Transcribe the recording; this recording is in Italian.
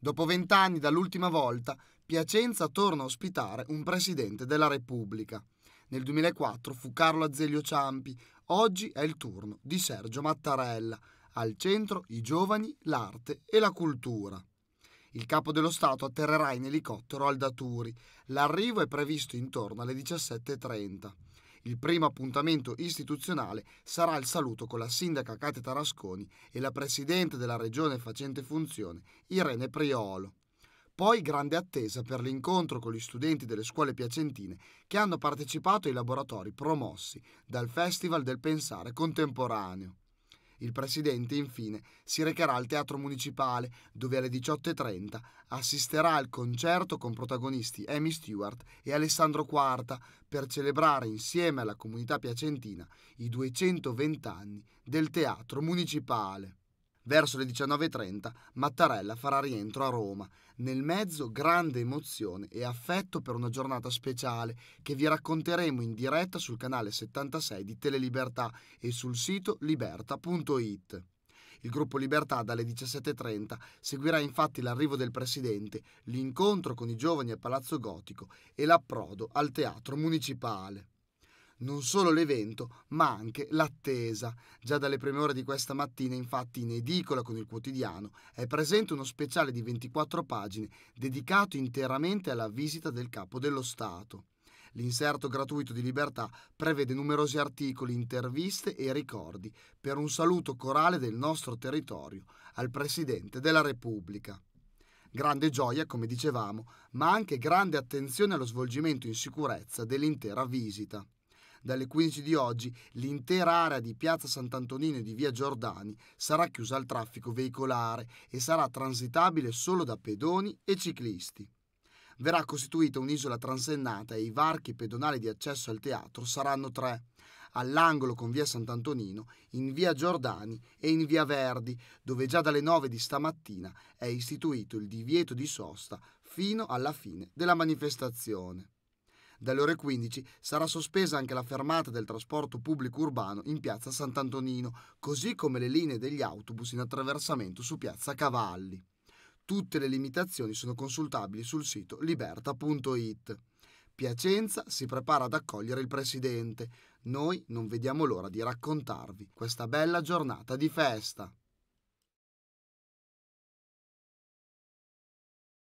Dopo vent'anni dall'ultima volta, Piacenza torna a ospitare un presidente della Repubblica. Nel 2004 fu Carlo Azeglio Ciampi, oggi è il turno di Sergio Mattarella. Al centro i giovani, l'arte e la cultura. Il capo dello Stato atterrerà in elicottero al Daturi. L'arrivo è previsto intorno alle 17.30. Il primo appuntamento istituzionale sarà il saluto con la sindaca Cate Tarasconi e la presidente della regione facente funzione Irene Priolo. Poi grande attesa per l'incontro con gli studenti delle scuole piacentine che hanno partecipato ai laboratori promossi dal Festival del Pensare Contemporaneo. Il presidente, infine, si recherà al Teatro Municipale, dove alle 18.30 assisterà al concerto con protagonisti Amy Stewart e Alessandro Quarta per celebrare insieme alla comunità piacentina i 220 anni del Teatro Municipale. Verso le 19.30 Mattarella farà rientro a Roma. Nel mezzo grande emozione e affetto per una giornata speciale che vi racconteremo in diretta sul canale 76 di Telelibertà e sul sito liberta.it. Il gruppo Libertà dalle 17.30 seguirà infatti l'arrivo del Presidente, l'incontro con i giovani a Palazzo Gotico e l'approdo al Teatro Municipale non solo l'evento, ma anche l'attesa. Già dalle prime ore di questa mattina, infatti, in edicola con il quotidiano è presente uno speciale di 24 pagine dedicato interamente alla visita del capo dello Stato. L'inserto gratuito di Libertà prevede numerosi articoli, interviste e ricordi per un saluto corale del nostro territorio al Presidente della Repubblica. Grande gioia, come dicevamo, ma anche grande attenzione allo svolgimento in sicurezza dell'intera visita dalle 15 di oggi l'intera area di Piazza Sant'Antonino e di Via Giordani sarà chiusa al traffico veicolare e sarà transitabile solo da pedoni e ciclisti. Verrà costituita un'isola transennata e i varchi pedonali di accesso al teatro saranno tre, all'angolo con via Sant'Antonino, in via Giordani e in via Verdi, dove già dalle 9 di stamattina è istituito il divieto di sosta fino alla fine della manifestazione. Dalle ore 15 sarà sospesa anche la fermata del trasporto pubblico urbano in piazza Sant'Antonino, così come le linee degli autobus in attraversamento su piazza Cavalli. Tutte le limitazioni sono consultabili sul sito liberta.it. Piacenza si prepara ad accogliere il presidente. Noi non vediamo l'ora di raccontarvi questa bella giornata di festa.